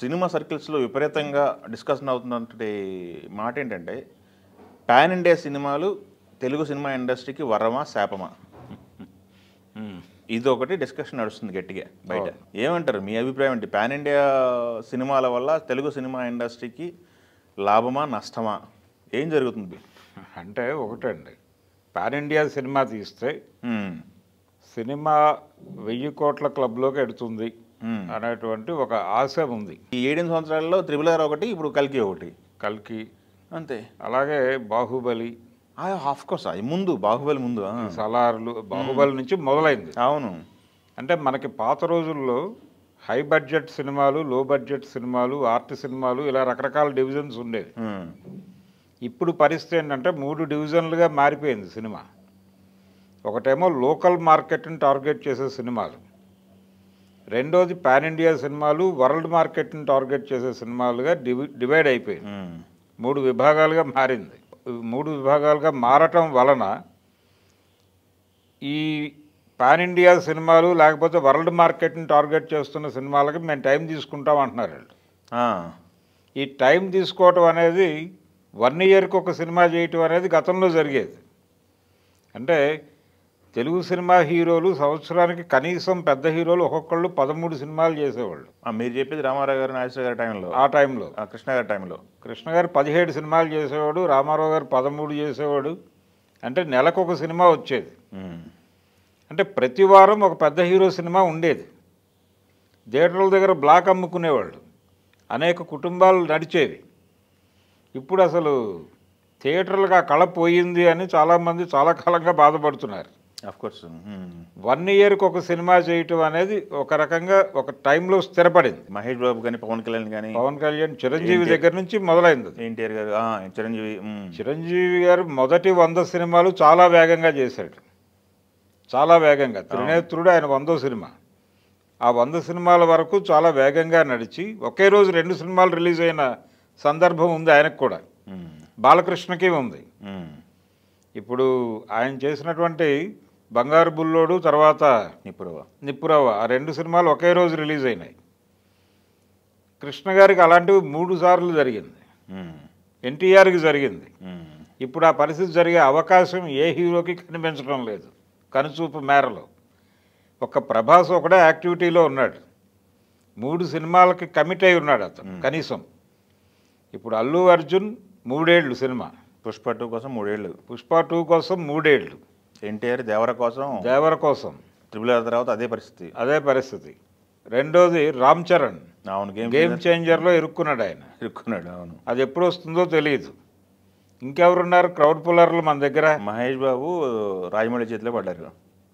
Cinema సర్కిల్స్లో విపరీతంగా discussion అవుతున్నటువంటి మాట ఏంటంటే పాన్ ఇండియా సినిమాలు తెలుగు సినిమా ఇండస్ట్రీకి వరమా శాపమా ఇది ఒకటి డిస్కషన్ నడుస్తుంది గట్టిగా బయట ఏమంటారు మీ అభిప్రాయం ఏంటి పాన్ ఇండియా సినిమాల వల్ల తెలుగు సినిమా ఇండస్ట్రీకి లాభమా నష్టమా ఏం జరుగుతుంది అంటే ఒకటండి పాన్ ఇండియా సినిమా తీస్తే సినిమా వెయ్యి కోట్ల క్లబ్లోకి ఎడుతుంది Hmm. అనేటువంటి ఒక ఆశ ఉంది ఈ ఏడెనిమిది సంవత్సరాల్లో త్రిబుల్ ఆర్ ఒకటి ఇప్పుడు కల్కి ఒకటి కల్కి అంతే అలాగే బాహుబలి ఆఫ్ కోర్స్ అది ముందు బాహుబలి ముందు సలార్లు బాహుబలి hmm. నుంచి మొదలైంది అవును అంటే మనకి పాత రోజుల్లో హై బడ్జెట్ సినిమాలు లో బడ్జెట్ సినిమాలు ఆర్ట్ సినిమాలు ఇలా రకరకాల డివిజన్స్ ఉండేవి hmm. ఇప్పుడు పరిస్థితి ఏంటంటే మూడు డివిజన్లుగా మారిపోయింది సినిమా ఒకటేమో లోకల్ మార్కెట్ని టార్గెట్ చేసే సినిమాలు రెండోది పాన్ ఇండియా సినిమాలు వరల్డ్ మార్కెట్ని టార్గెట్ చేసే సినిమాలుగా డివైడ్ అయిపోయింది మూడు విభాగాలుగా మారింది మూడు విభాగాలుగా మారటం వలన ఈ పాన్ ఇండియా సినిమాలు లేకపోతే వరల్డ్ మార్కెట్ని టార్గెట్ చేస్తున్న సినిమాలకి మేము టైం తీసుకుంటాం అంటున్నారు ఈ టైం తీసుకోవటం అనేది వన్ ఇయర్కి ఒక సినిమా చేయటం అనేది గతంలో జరిగేది అంటే తెలుగు సినిమా హీరోలు సంవత్సరానికి కనీసం పెద్ద హీరోలు ఒక్కొక్కళ్ళు పదమూడు సినిమాలు చేసేవాళ్ళు మీరు చెప్పేది రామారావు గారు నాగేశ్వర గారి టైంలో ఆ టైంలో కృష్ణ గారి టైంలో కృష్ణ గారు పదిహేడు సినిమాలు చేసేవాడు రామారావు గారు పదమూడు చేసేవాడు అంటే నెలకు ఒక సినిమా వచ్చేది అంటే ప్రతి వారం ఒక పెద్ద హీరో సినిమా ఉండేది థియేటర్ల దగ్గర బ్లాక్ అమ్ముకునేవాళ్ళు అనేక కుటుంబాలు నడిచేవి ఇప్పుడు అసలు థియేటర్లకు ఆ కళ పోయింది అని చాలామంది చాలా కాలంగా బాధపడుతున్నారు అఫ్కోర్స్ వన్ ఇయర్కి ఒక సినిమా చేయటం అనేది ఒక రకంగా ఒక టైంలో స్థిరపడింది మహేష్ బాబు కానీ పవన్ కళ్యాణ్ కానీ పవన్ కళ్యాణ్ చిరంజీవి దగ్గర నుంచి మొదలైంది ఎన్టీఆర్ గారు చిరంజీవి చిరంజీవి గారు మొదటి వంద సినిమాలు చాలా వేగంగా చేశాడు చాలా వేగంగా త్రినేత్రుడు ఆయన వందో సినిమా ఆ వంద సినిమాల వరకు చాలా వేగంగా నడిచి ఒకే రోజు రెండు సినిమాలు రిలీజ్ అయిన సందర్భం ఉంది ఆయనకు కూడా బాలకృష్ణకి ఉంది ఇప్పుడు ఆయన చేసినటువంటి బంగారు బుల్లోడు తర్వాత నిప్పురవ్వ నిప్పురవ్వ ఆ రెండు సినిమాలు ఒకే రోజు రిలీజ్ అయినాయి కృష్ణ గారికి అలాంటివి మూడు సార్లు జరిగింది ఎన్టీఆర్కి జరిగింది ఇప్పుడు ఆ పరిస్థితి జరిగే అవకాశం ఏ హీరోకి కనిపించడం లేదు కనుచూపు మేరలో ఒక ప్రభాస్ ఒకడే యాక్టివిటీలో ఉన్నాడు మూడు సినిమాలకి కమిట్ అయి ఉన్నాడు అతను కనీసం ఇప్పుడు అల్లు అర్జున్ మూడేళ్ళు సినిమా పుష్ప టూ కోసం మూడేళ్ళు పుష్ప టూ కోసం మూడేళ్ళు ఎన్టీఆర్ దేవర కోసం దేవర కోసం త్రిబుల్ ఆర్ తర్వాత అదే పరిస్థితి అదే పరిస్థితి రెండోది రామ్ చరణ్ అవును గేమ్ గేమ్ చేంజర్లో ఇరుక్కున్నాడు ఆయన ఇరుక్కున్నాడు అవును అది ఎప్పుడు వస్తుందో తెలియదు ఇంకెవరున్నారు క్రౌడ్ పుల్లర్లు మన దగ్గర మహేష్ బాబు రాజమౌళి చేతిలో పడ్డారు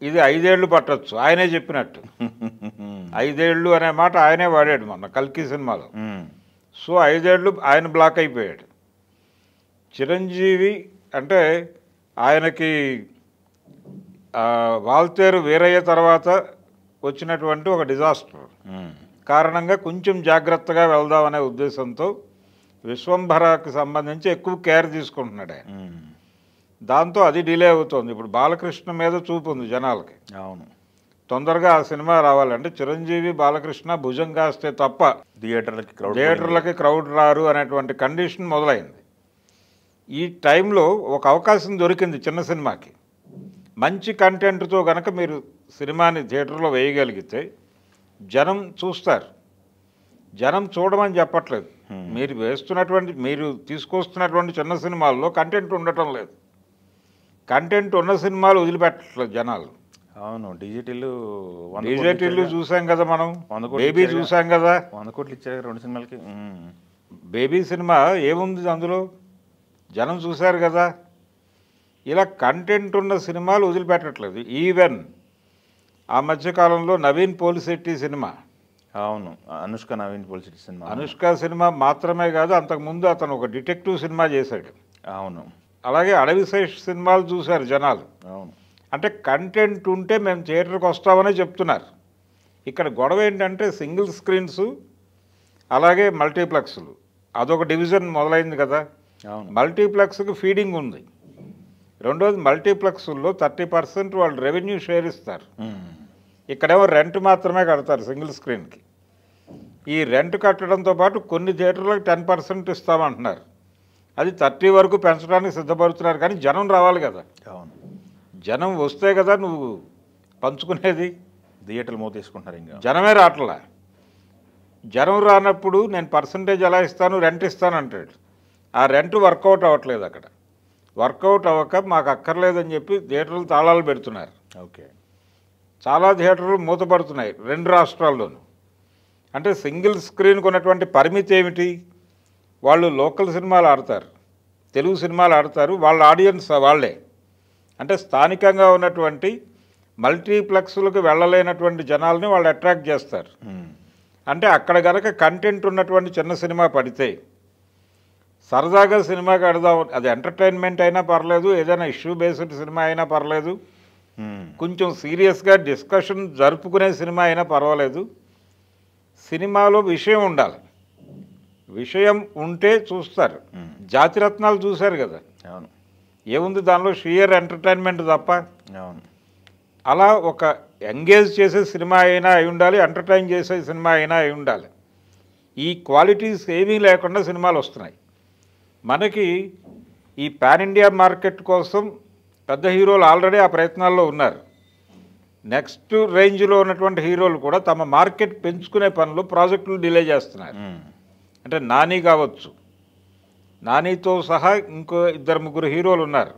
ఇది ఐదేళ్లు పట్టచ్చు ఆయనే చెప్పినట్టు ఐదేళ్ళు అనే మాట ఆయనే వాడాడు మొన్న కల్కి సినిమాలో సో ఐదేళ్ళు ఆయన బ్లాక్ అయిపోయాడు చిరంజీవి అంటే ఆయనకి వాల్తేరు వేరయ్య తర్వాత వచ్చినటువంటి ఒక డిజాస్టర్ కారణంగా కొంచెం జాగ్రత్తగా వెళ్దామనే ఉద్దేశంతో విశ్వంభరాకి సంబంధించి ఎక్కువ కేర్ తీసుకుంటున్నాడు ఆయన దాంతో అది డిలే అవుతుంది ఇప్పుడు బాలకృష్ణ మీద చూపు ఉంది జనాలకి అవును తొందరగా ఆ సినిమా రావాలంటే చిరంజీవి బాలకృష్ణ భుజం కాస్తే తప్ప థియేటర్లకి థియేటర్లకి క్రౌడ్ రారు అనేటువంటి కండిషన్ మొదలైంది ఈ టైంలో ఒక అవకాశం దొరికింది చిన్న సినిమాకి మంచి కంటెంట్తో కనుక మీరు సినిమాని థియేటర్లో వేయగలిగితే జనం చూస్తారు జనం చూడమని చెప్పట్లేదు మీరు వేస్తున్నటువంటి మీరు తీసుకొస్తున్నటువంటి చిన్న సినిమాల్లో కంటెంట్ ఉండటం లేదు కంటెంట్ ఉన్న సినిమాలు వదిలిపెట్టట్లేదు జనాలు అవును డిజిటల్ డిజిటల్ చూసాం కదా మనం బేబీ చూసాం కదా వంద కోట్లు ఇచ్చారు రెండు సినిమాలకి బేబీ సినిమా ఏముంది అందులో జనం చూశారు కదా ఇలా కంటెంట్ ఉన్న సినిమాలు వదిలిపెట్టట్లేదు ఈవెన్ ఆ మధ్యకాలంలో నవీన్ పోలిశెట్టి సినిమా అవును అనుష్క నవీన్ పోలిశెట్టి సినిమా అనుష్క సినిమా మాత్రమే కాదు అంతకుముందు అతను ఒక డిటెక్టివ్ సినిమా చేశాడు అవును అలాగే అడవి శేష్ సినిమాలు చూశారు జనాలు అవును అంటే కంటెంట్ ఉంటే మేము థియేటర్కి వస్తామనే చెప్తున్నారు ఇక్కడ గొడవ ఏంటంటే సింగిల్ స్క్రీన్స్ అలాగే మల్టీప్లెక్స్లు అదొక డివిజన్ మొదలైంది కదా మల్టీప్లెక్స్కి ఫీడింగ్ ఉంది రెండోది మల్టీప్లెక్స్లో థర్టీ పర్సెంట్ వాళ్ళు రెవెన్యూ షేర్ ఇస్తారు ఇక్కడేమో రెంట్ మాత్రమే కడతారు సింగిల్ స్క్రీన్కి ఈ రెంట్ కట్టడంతో పాటు కొన్ని థియేటర్లకు టెన్ పర్సెంట్ ఇస్తామంటున్నారు అది థర్టీ వరకు పెంచడానికి సిద్ధపడుతున్నారు కానీ జనం రావాలి కదా అవును జనం వస్తే కదా నువ్వు పంచుకునేది థియేటర్లు తీసుకుంటున్నారు ఇంకా జనమే రావట్లా జనం రానప్పుడు నేను పర్సంటేజ్ ఎలా ఇస్తాను రెంట్ ఇస్తాను అంటాడు ఆ రెంట్ వర్కౌట్ అవ్వట్లేదు అక్కడ వర్కౌట్ అవ్వక మాకు అక్కర్లేదని చెప్పి థియేటర్లు తాళాలు పెడుతున్నారు ఓకే చాలా థియేటర్లు మూతపడుతున్నాయి రెండు రాష్ట్రాల్లోనూ అంటే సింగిల్ స్క్రీన్కి ఉన్నటువంటి పరిమితి ఏమిటి వాళ్ళు లోకల్ సినిమాలు ఆడతారు తెలుగు సినిమాలు ఆడతారు వాళ్ళ ఆడియన్స్ వాళ్ళే అంటే స్థానికంగా ఉన్నటువంటి మల్టీప్లెక్స్లకు వెళ్ళలేనటువంటి జనాల్ని వాళ్ళు అట్రాక్ట్ చేస్తారు అంటే అక్కడ కనుక కంటెంట్ ఉన్నటువంటి చిన్న సినిమా పడితే సరదాగా సినిమా కడదాం అది ఎంటర్టైన్మెంట్ అయినా పర్లేదు ఏదైనా ఇష్యూ బేస్డ్ సినిమా అయినా పర్లేదు hmm. కొంచెం సీరియస్గా డిస్కషన్ జరుపుకునే సినిమా అయినా పర్వాలేదు సినిమాలో విషయం ఉండాలి విషయం ఉంటే చూస్తారు hmm. జాతిరత్నాలు చూశారు కదా అవును ఏముంది దానిలో షియర్ ఎంటర్టైన్మెంట్ తప్ప అవును అలా ఒక ఎంగేజ్ చేసే సినిమా అయినా అయి ఉండాలి ఎంటర్టైన్ చేసే సినిమా అయినా అయి ఉండాలి ఈ క్వాలిటీస్ ఏమీ లేకుండా సినిమాలు వస్తున్నాయి మనకి ఈ పాన్ ఇండియా మార్కెట్ కోసం పెద్ద హీరోలు ఆల్రెడీ ఆ ప్రయత్నాల్లో ఉన్నారు నెక్స్ట్ రేంజ్లో ఉన్నటువంటి హీరోలు కూడా తమ మార్కెట్ పెంచుకునే పనులు ప్రాజెక్టులు డిలే చేస్తున్నారు అంటే నాని కావచ్చు నానితో సహా ఇంకో ఇద్దరు ముగ్గురు హీరోలు ఉన్నారు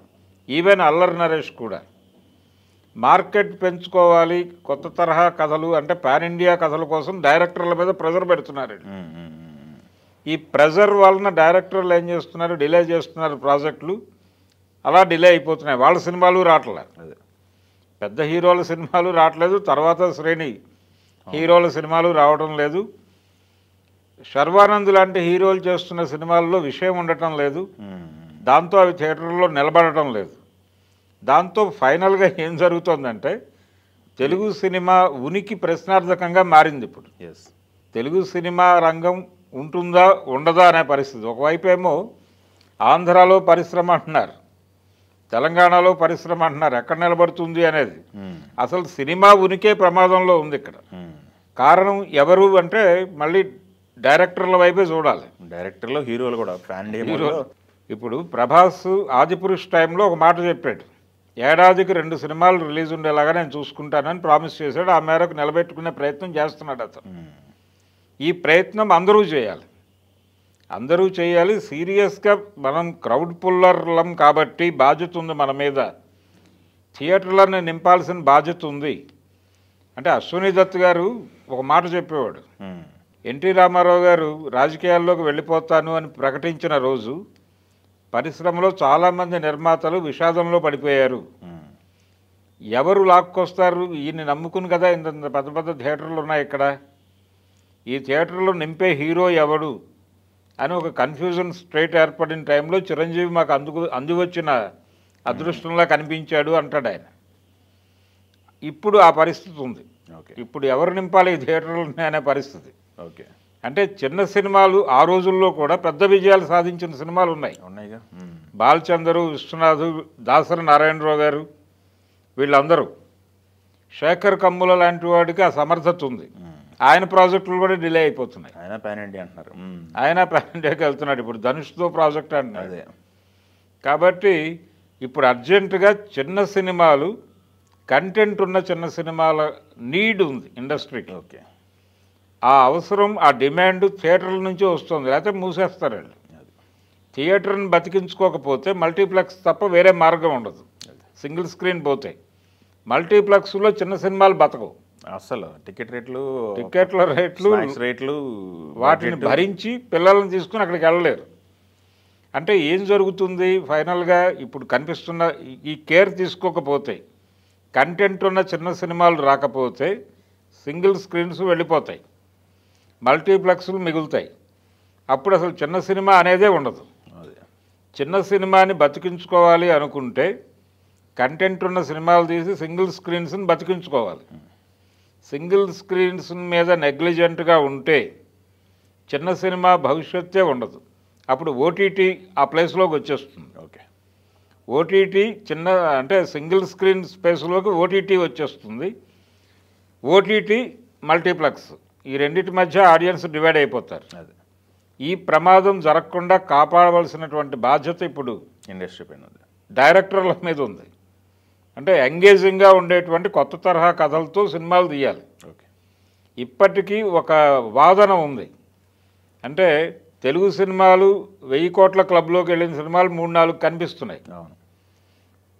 ఈవెన్ అల్లరి నరేష్ కూడా మార్కెట్ పెంచుకోవాలి కొత్త తరహా కథలు అంటే పాన్ ఇండియా కథల కోసం డైరెక్టర్ల మీద ప్రెజర్ పెడుతున్నారు ఈ ప్రెజర్ వలన డైరెక్టర్లు ఏం చేస్తున్నారు డిలే చేస్తున్నారు ప్రాజెక్టులు అలా డిలే అయిపోతున్నాయి వాళ్ళ సినిమాలు రావట్లేదు పెద్ద హీరోల సినిమాలు రావట్లేదు తర్వాత శ్రేణి హీరోల సినిమాలు రావడం లేదు శర్వానంద్ లాంటి హీరోలు చేస్తున్న సినిమాల్లో విషయం ఉండటం లేదు దాంతో అవి థియేటర్లో నిలబడటం లేదు దాంతో ఫైనల్గా ఏం జరుగుతుందంటే తెలుగు సినిమా ఉనికి ప్రశ్నార్థకంగా మారింది ఇప్పుడు తెలుగు సినిమా రంగం ఉంటుందా ఉండదా అనే పరిస్థితి ఒకవైపు ఏమో ఆంధ్రాలో పరిశ్రమ అంటున్నారు తెలంగాణలో పరిశ్రమ అంటున్నారు ఎక్కడ నిలబడుతుంది అనేది అసలు సినిమా ఉనికే ప్రమాదంలో ఉంది ఇక్కడ కారణం ఎవరు అంటే మళ్ళీ డైరెక్టర్ల వైపే చూడాలి డైరెక్టర్లు హీరోలు కూడా ఫ్యాన్ ఇప్పుడు ప్రభాస్ ఆదిపురుష్ టైంలో ఒక మాట చెప్పాడు ఏడాదికి రెండు సినిమాలు రిలీజ్ ఉండేలాగా నేను చూసుకుంటానని ప్రామిస్ చేశాడు ఆ మేరకు నిలబెట్టుకునే ప్రయత్నం చేస్తున్నాడు అతను ఈ ప్రయత్నం అందరూ చేయాలి అందరూ చేయాలి సీరియస్గా మనం క్రౌడ్ పుల్లర్లం కాబట్టి బాధ్యత ఉంది మన మీద థియేటర్లను నింపాల్సిన బాధ్యత ఉంది అంటే అశ్విని దత్ గారు ఒక మాట చెప్పేవాడు ఎన్టీ రామారావు గారు రాజకీయాల్లోకి వెళ్ళిపోతాను అని ప్రకటించిన రోజు పరిశ్రమలో చాలామంది నిర్మాతలు విషాదంలో పడిపోయారు ఎవరు లాక్కొస్తారు ఈయన్ని నమ్ముకుని కదా ఇంత పెద్ద పెద్ద థియేటర్లు ఉన్నాయి ఇక్కడ ఈ థియేటర్లో నింపే హీరో ఎవడు అని ఒక కన్ఫ్యూజన్ స్ట్రేట్ ఏర్పడిన టైంలో చిరంజీవి మాకు అందుకు అందివచ్చిన అదృష్టంలా కనిపించాడు అంటాడు ఆయన ఇప్పుడు ఆ పరిస్థితి ఉంది ఇప్పుడు ఎవరు నింపాలి ఈ థియేటర్లు అనే పరిస్థితి ఓకే అంటే చిన్న సినిమాలు ఆ రోజుల్లో కూడా పెద్ద విజయాలు సాధించిన సినిమాలు ఉన్నాయి ఉన్నాయిగా బాలచందరు విశ్వనాథు దాసరి నారాయణరావు గారు వీళ్ళందరూ శేఖర్ కమ్ముల లాంటి వాడికి ఆ సమర్థత ఉంది ఆయన ప్రాజెక్టులు కూడా డిలే అయిపోతున్నాయి ఆయన ప్యాన్ ఇండియా అంటున్నారు ఆయన ప్యాన్ ఇండియాకి వెళ్తున్నాడు ఇప్పుడు ధనుష్తో ప్రాజెక్ట్ అంటున్నాడు కాబట్టి ఇప్పుడు అర్జెంటుగా చిన్న సినిమాలు కంటెంట్ ఉన్న చిన్న సినిమాల నీడ్ ఉంది ఇండస్ట్రీకి ఓకే ఆ అవసరం ఆ డిమాండ్ థియేటర్ల నుంచి వస్తుంది లేకపోతే మూసేస్తారండి థియేటర్ని బతికించుకోకపోతే మల్టీప్లెక్స్ తప్ప వేరే మార్గం ఉండదు సింగిల్ స్క్రీన్ పోతే మల్టీప్లెక్స్లో చిన్న సినిమాలు బతకవు అసలు టికెట్ రేట్లు టికెట్ల రేట్లు రేట్లు వాటిని భరించి పిల్లలను తీసుకుని అక్కడికి వెళ్ళలేరు అంటే ఏం జరుగుతుంది ఫైనల్గా ఇప్పుడు కనిపిస్తున్న ఈ కేర్ తీసుకోకపోతే కంటెంట్ ఉన్న చిన్న సినిమాలు రాకపోతే సింగిల్ స్క్రీన్స్ వెళ్ళిపోతాయి మల్టీప్లెక్స్లు మిగులుతాయి అప్పుడు అసలు చిన్న సినిమా అనేదే ఉండదు చిన్న సినిమాని బతికించుకోవాలి అనుకుంటే కంటెంట్ ఉన్న సినిమాలు తీసి సింగిల్ స్క్రీన్స్ని బతికించుకోవాలి సింగిల్ స్క్రీన్స్ మీద నెగ్లిజెంట్గా ఉంటే చిన్న సినిమా భవిష్యత్తే ఉండదు అప్పుడు ఓటీటీ ఆ ప్లేస్లోకి వచ్చేస్తుంది ఓకే ఓటీటీ చిన్న అంటే సింగిల్ స్క్రీన్ స్పేస్లోకి ఓటీటీ వచ్చేస్తుంది ఓటీటీ మల్టీప్లెక్స్ ఈ రెండింటి మధ్య ఆడియన్స్ డివైడ్ అయిపోతారు అది ఈ ప్రమాదం జరగకుండా కాపాడవలసినటువంటి బాధ్యత ఇప్పుడు ఇండస్ట్రీ పైన ఉంది డైరెక్టర్ల మీద ఉంది అంటే ఎంగేజింగ్గా ఉండేటువంటి కొత్త తరహా కథలతో సినిమాలు తీయాలి ఇప్పటికీ ఒక వాదన ఉంది అంటే తెలుగు సినిమాలు వెయ్యి కోట్ల క్లబ్లోకి వెళ్ళిన సినిమాలు మూడు నాలుగు కనిపిస్తున్నాయి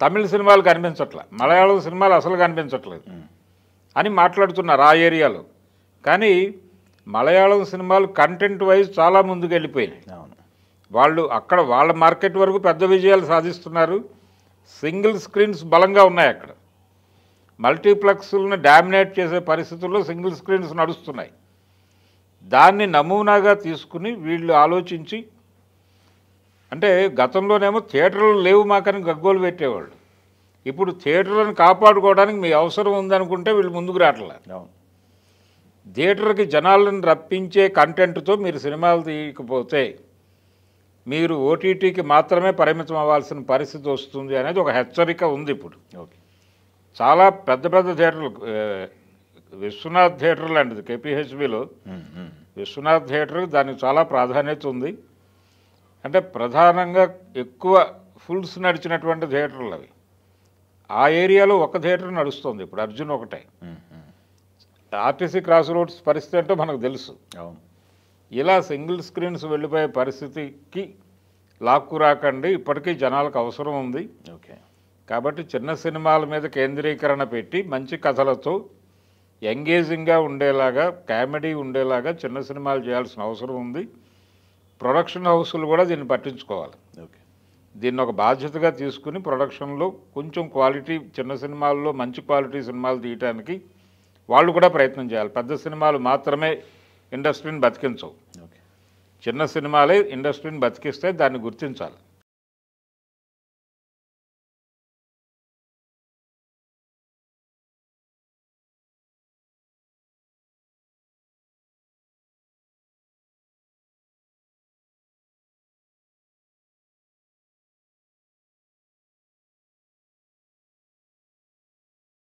తమిళ సినిమాలు కనిపించట్లేదు మలయాళం సినిమాలు అసలు కనిపించట్లేదు అని మాట్లాడుతున్నారు ఆ ఏరియాలో కానీ మలయాళం సినిమాలు కంటెంట్ వైజ్ చాలా ముందుకు వెళ్ళిపోయినాయి వాళ్ళు అక్కడ వాళ్ళ మార్కెట్ వరకు పెద్ద విజయాలు సాధిస్తున్నారు సింగిల్ స్క్రీన్స్ బలంగా ఉన్నాయి అక్కడ మల్టీప్లెక్స్లను డామినేట్ చేసే పరిస్థితుల్లో సింగిల్ స్క్రీన్స్ నడుస్తున్నాయి దాన్ని నమూనాగా తీసుకుని వీళ్ళు ఆలోచించి అంటే గతంలోనేమో థియేటర్లు లేవు మాకని గగ్గోలు పెట్టేవాళ్ళు ఇప్పుడు థియేటర్లను కాపాడుకోవడానికి మీ అవసరం ఉందనుకుంటే వీళ్ళు ముందుకు రావట్లే థియేటర్కి జనాలను రప్పించే కంటెంట్తో మీరు సినిమాలు తీయకపోతే మీరు ఓటీటీకి మాత్రమే పరిమితం అవ్వాల్సిన పరిస్థితి వస్తుంది అనేది ఒక హెచ్చరిక ఉంది ఇప్పుడు ఓకే చాలా పెద్ద పెద్ద థియేటర్లు విశ్వనాథ్ థియేటర్ లాంటిది కేపీహెచ్బిలో విశ్వనాథ్ థియేటర్ దానికి చాలా ప్రాధాన్యత ఉంది అంటే ప్రధానంగా ఎక్కువ ఫుల్స్ నడిచినటువంటి థియేటర్లు అవి ఆ ఏరియాలో ఒక థియేటర్ నడుస్తుంది ఇప్పుడు అర్జున్ ఒకటే ఆర్టీసీ క్రాస్ రోడ్స్ పరిస్థితి అంటే మనకు తెలుసు అవును ఇలా సింగిల్ స్క్రీన్స్ వెళ్ళిపోయే పరిస్థితికి లాక్కు రాకండి ఇప్పటికీ జనాలకు అవసరం ఉంది ఓకే కాబట్టి చిన్న సినిమాల మీద కేంద్రీకరణ పెట్టి మంచి కథలతో ఎంగేజింగ్గా ఉండేలాగా కామెడీ ఉండేలాగా చిన్న సినిమాలు చేయాల్సిన అవసరం ఉంది ప్రొడక్షన్ హౌస్లు కూడా దీన్ని పట్టించుకోవాలి ఓకే దీన్ని ఒక బాధ్యతగా తీసుకుని ప్రొడక్షన్లో కొంచెం క్వాలిటీ చిన్న సినిమాల్లో మంచి క్వాలిటీ సినిమాలు తీయటానికి వాళ్ళు కూడా ప్రయత్నం చేయాలి పెద్ద సినిమాలు మాత్రమే ఇండస్ట్రీని బతికించవు చిన్న సినిమాలే ఇండస్ట్రీని బతికిస్తే దాన్ని గుర్తించాలి